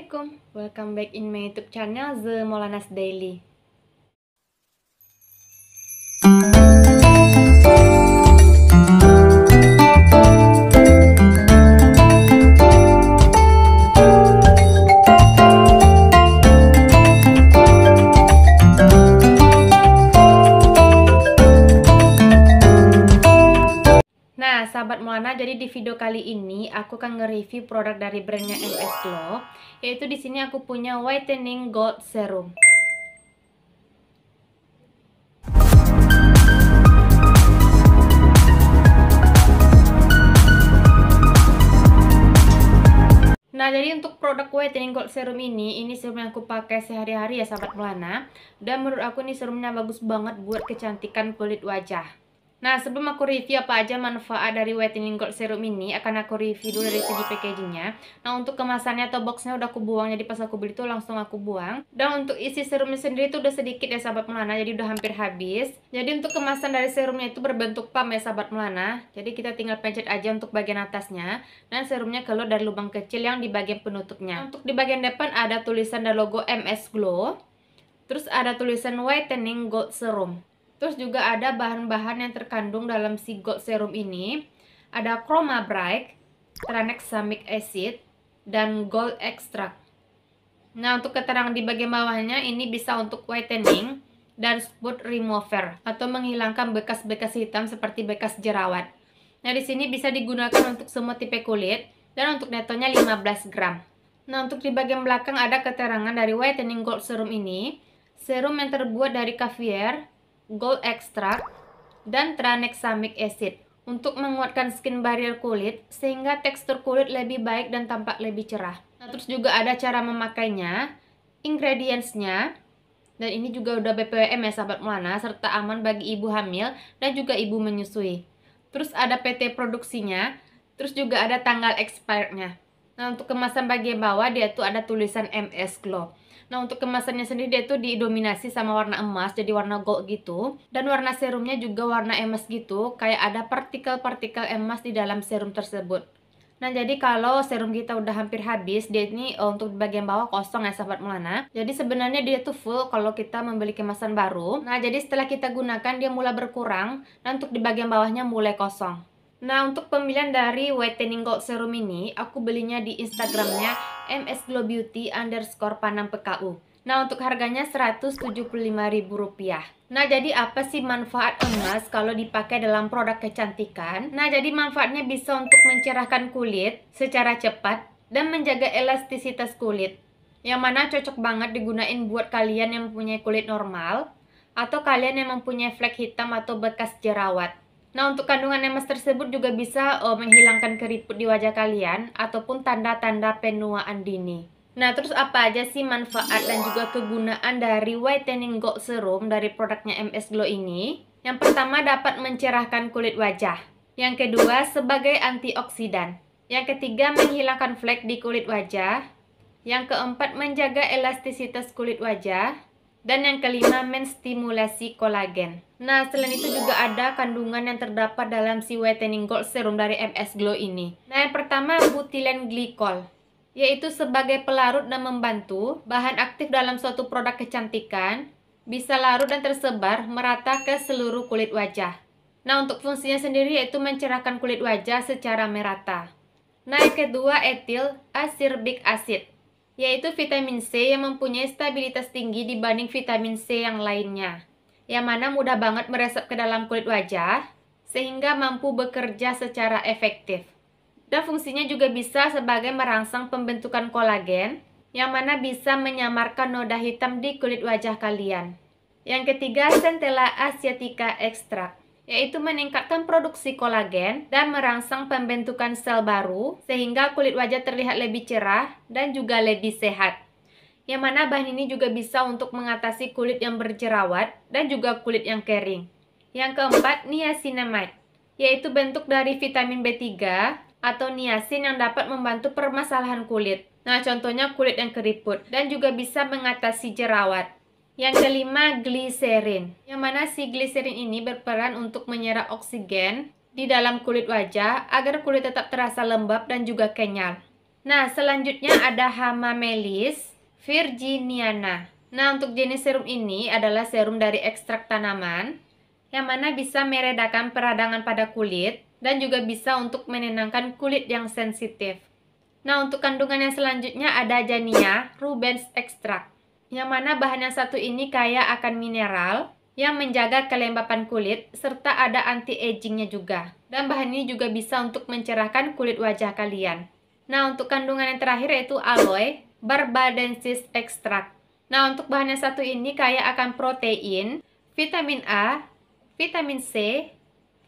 Assalamualaikum, welcome back in my YouTube channel The Molanas Daily. review produk dari brandnya MS Glow yaitu di sini aku punya whitening gold serum Nah, jadi untuk produk whitening gold serum ini, ini serum yang aku pakai sehari-hari ya sahabat melana. Dan menurut aku ini serumnya bagus banget buat kecantikan kulit wajah. Nah, sebelum aku review apa aja manfaat dari whitening gold serum ini, akan aku review dulu dari segi packagingnya. Nah, untuk kemasannya atau boxnya udah aku buang, jadi pas aku beli tuh langsung aku buang. Dan untuk isi serumnya sendiri tuh udah sedikit ya sahabat melana, jadi udah hampir habis. Jadi untuk kemasan dari serumnya itu berbentuk pump ya sahabat melana. Jadi kita tinggal pencet aja untuk bagian atasnya. Dan serumnya keluar dari lubang kecil yang di bagian penutupnya. Untuk di bagian depan ada tulisan dan logo MS Glow. Terus ada tulisan whitening gold serum. Terus juga ada bahan-bahan yang terkandung dalam si gold serum ini. Ada chroma bright, tranexamic acid, dan gold extract. Nah, untuk keterangan di bagian bawahnya ini bisa untuk whitening dan spot remover atau menghilangkan bekas-bekas hitam seperti bekas jerawat. Nah, di sini bisa digunakan untuk semua tipe kulit dan untuk netonya 15 gram. Nah, untuk di bagian belakang ada keterangan dari whitening gold serum ini. Serum yang terbuat dari kaviar, gold extract, dan tranexamic acid untuk menguatkan skin barrier kulit sehingga tekstur kulit lebih baik dan tampak lebih cerah. Nah, terus juga ada cara memakainya, ingredientsnya, dan ini juga udah BPOM ya sahabat Mulana, serta aman bagi ibu hamil dan juga ibu menyusui. Terus ada PT produksinya, terus juga ada tanggal expirednya. Nah untuk kemasan bagian bawah dia tuh ada tulisan MS Glow. Nah untuk kemasannya sendiri dia tuh didominasi sama warna emas jadi warna gold gitu dan warna serumnya juga warna emas gitu kayak ada partikel-partikel emas di dalam serum tersebut. Nah jadi kalau serum kita udah hampir habis dia ini eh, untuk untuk bagian bawah kosong ya sahabat mulana Jadi sebenarnya dia tuh full kalau kita membeli kemasan baru Nah jadi setelah kita gunakan dia mulai berkurang Dan nah, untuk di bagian bawahnya mulai kosong Nah untuk pemilihan dari whitening gold serum ini aku belinya di instagramnya MS Glow msglowbeauty underscore PKU. Nah untuk harganya Rp175.000 Nah jadi apa sih manfaat emas kalau dipakai dalam produk kecantikan? Nah jadi manfaatnya bisa untuk mencerahkan kulit secara cepat dan menjaga elastisitas kulit yang mana cocok banget digunain buat kalian yang mempunyai kulit normal atau kalian yang mempunyai flek hitam atau bekas jerawat. Nah, untuk kandungan emas tersebut juga bisa uh, menghilangkan keriput di wajah kalian ataupun tanda-tanda penuaan dini. Nah, terus apa aja sih manfaat dan juga kegunaan dari whitening gold serum dari produknya MS Glow ini? Yang pertama dapat mencerahkan kulit wajah. Yang kedua sebagai antioksidan. Yang ketiga menghilangkan flek di kulit wajah. Yang keempat menjaga elastisitas kulit wajah. Dan yang kelima, menstimulasi kolagen. Nah, selain itu juga ada kandungan yang terdapat dalam si whitening gold serum dari MS Glow ini. Nah, yang pertama, butilen glikol yaitu sebagai pelarut dan membantu bahan aktif dalam suatu produk kecantikan bisa larut dan tersebar merata ke seluruh kulit wajah. Nah, untuk fungsinya sendiri yaitu mencerahkan kulit wajah secara merata. Nah, yang kedua, etil acerbic acid yaitu vitamin C yang mempunyai stabilitas tinggi dibanding vitamin C yang lainnya, yang mana mudah banget meresap ke dalam kulit wajah, sehingga mampu bekerja secara efektif. Dan fungsinya juga bisa sebagai merangsang pembentukan kolagen, yang mana bisa menyamarkan noda hitam di kulit wajah kalian. Yang ketiga, Centella asiatica extract yaitu meningkatkan produksi kolagen dan merangsang pembentukan sel baru sehingga kulit wajah terlihat lebih cerah dan juga lebih sehat. Yang mana bahan ini juga bisa untuk mengatasi kulit yang berjerawat dan juga kulit yang kering. Yang keempat, niacinamide, yaitu bentuk dari vitamin B3 atau niacin yang dapat membantu permasalahan kulit. Nah, contohnya kulit yang keriput dan juga bisa mengatasi jerawat. Yang kelima, gliserin. Yang mana si gliserin ini berperan untuk menyerap oksigen di dalam kulit wajah agar kulit tetap terasa lembab dan juga kenyal. Nah, selanjutnya ada Hama Melis virginiana. Nah, untuk jenis serum ini adalah serum dari ekstrak tanaman yang mana bisa meredakan peradangan pada kulit dan juga bisa untuk menenangkan kulit yang sensitif. Nah, untuk kandungan yang selanjutnya ada Jania Rubens Extract yang mana bahan yang satu ini kaya akan mineral yang menjaga kelembapan kulit serta ada anti-agingnya juga. Dan bahan ini juga bisa untuk mencerahkan kulit wajah kalian. Nah, untuk kandungan yang terakhir yaitu aloe barbadensis extract. Nah, untuk bahan yang satu ini kaya akan protein, vitamin A, vitamin C,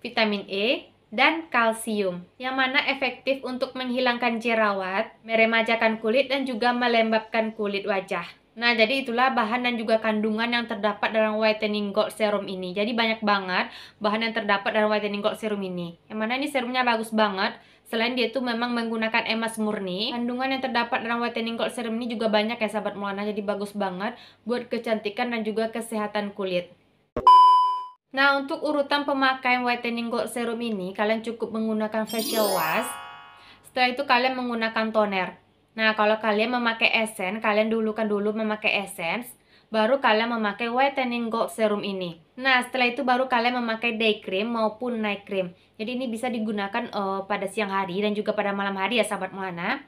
vitamin E, dan kalsium, yang mana efektif untuk menghilangkan jerawat, meremajakan kulit, dan juga melembabkan kulit wajah. Nah, jadi itulah bahan dan juga kandungan yang terdapat dalam whitening gold serum ini. Jadi banyak banget bahan yang terdapat dalam whitening gold serum ini. Yang mana ini serumnya bagus banget. Selain dia itu memang menggunakan emas murni, kandungan yang terdapat dalam whitening gold serum ini juga banyak ya sahabat Mulana. Jadi bagus banget buat kecantikan dan juga kesehatan kulit. Nah, untuk urutan pemakaian whitening gold serum ini, kalian cukup menggunakan facial wash. Setelah itu kalian menggunakan toner. Nah, kalau kalian memakai essence, kalian dulukan dulu memakai essence, baru kalian memakai whitening gold serum ini. Nah, setelah itu baru kalian memakai day cream maupun night cream. Jadi ini bisa digunakan uh, pada siang hari dan juga pada malam hari ya sahabat Moana.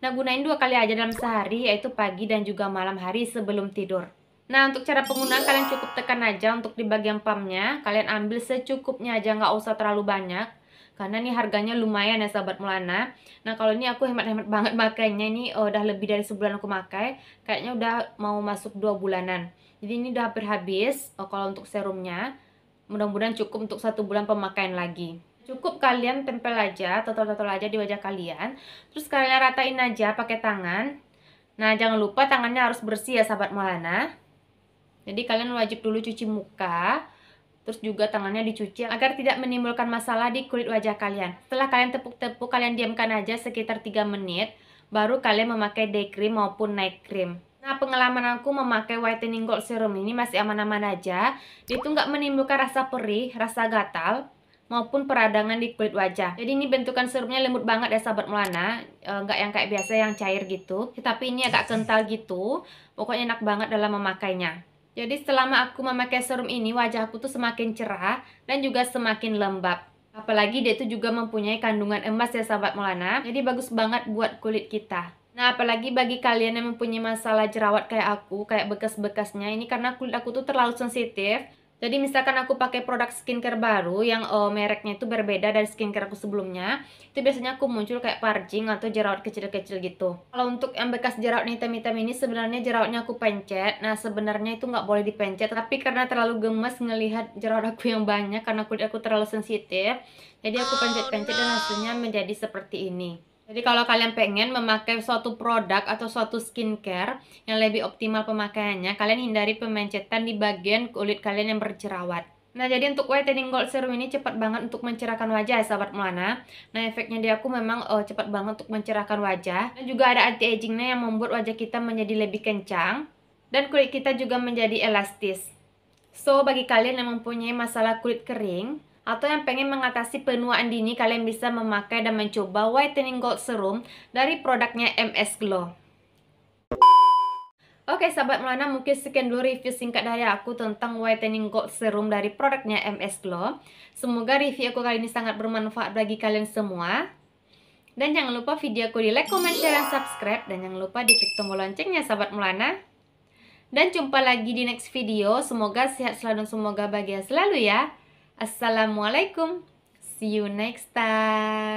Nah, gunain dua kali aja dalam sehari yaitu pagi dan juga malam hari sebelum tidur. Nah, untuk cara penggunaan kalian cukup tekan aja untuk di bagian pumpnya. Kalian ambil secukupnya aja, nggak usah terlalu banyak karena ini harganya lumayan ya sahabat Mulana nah kalau ini aku hemat-hemat banget makainya ini uh, udah lebih dari sebulan aku pakai kayaknya udah mau masuk dua bulanan jadi ini udah hampir habis uh, kalau untuk serumnya mudah-mudahan cukup untuk satu bulan pemakaian lagi cukup kalian tempel aja total-total aja di wajah kalian terus kalian ratain aja pakai tangan nah jangan lupa tangannya harus bersih ya sahabat Mulana jadi kalian wajib dulu cuci muka terus juga tangannya dicuci iya. agar tidak menimbulkan masalah di kulit wajah kalian. Setelah kalian tepuk-tepuk, kalian diamkan aja sekitar 3 menit, baru kalian memakai day cream maupun night cream. Nah, pengalaman aku memakai whitening gold serum ini masih aman-aman aja. Itu nggak menimbulkan rasa perih, rasa gatal, maupun peradangan di kulit wajah. Jadi ini bentukan serumnya lembut banget ya sahabat Melana. E, yang kayak biasa yang cair gitu. Tapi ini agak kental gitu. Pokoknya enak banget dalam memakainya. Jadi selama aku memakai serum ini wajah aku tuh semakin cerah dan juga semakin lembab. Apalagi dia itu juga mempunyai kandungan emas ya sahabat Maulana. Jadi bagus banget buat kulit kita. Nah apalagi bagi kalian yang mempunyai masalah jerawat kayak aku, kayak bekas-bekasnya ini karena kulit aku tuh terlalu sensitif. Jadi misalkan aku pakai produk skincare baru yang uh, mereknya itu berbeda dari skincare aku sebelumnya, itu biasanya aku muncul kayak parjing atau jerawat kecil-kecil gitu. Kalau untuk yang bekas jerawat hitam-hitam ini sebenarnya jerawatnya aku pencet. Nah sebenarnya itu nggak boleh dipencet, tapi karena terlalu gemes ngelihat jerawat aku yang banyak karena kulit aku terlalu sensitif, jadi aku pencet-pencet dan hasilnya menjadi seperti ini. Jadi kalau kalian pengen memakai suatu produk atau suatu skincare yang lebih optimal pemakaiannya, kalian hindari pemencetan di bagian kulit kalian yang berjerawat. Nah jadi untuk whitening gold serum ini cepat banget untuk mencerahkan wajah ya sahabat Mulana Nah efeknya di aku memang oh, cepat banget untuk mencerahkan wajah Dan juga ada anti-agingnya yang membuat wajah kita menjadi lebih kencang Dan kulit kita juga menjadi elastis So bagi kalian yang mempunyai masalah kulit kering atau yang pengen mengatasi penuaan dini, kalian bisa memakai dan mencoba Whitening Gold Serum dari produknya MS Glow. Oke okay, sahabat Melana, mungkin sekian dulu review singkat dari aku tentang Whitening Gold Serum dari produknya MS Glow. Semoga review aku kali ini sangat bermanfaat bagi kalian semua. Dan jangan lupa video aku di like, comment, share, dan subscribe. Dan jangan lupa di klik tombol loncengnya sahabat Melana. Dan jumpa lagi di next video. Semoga sehat selalu dan semoga bahagia selalu ya. Assalamualaikum. See you next time.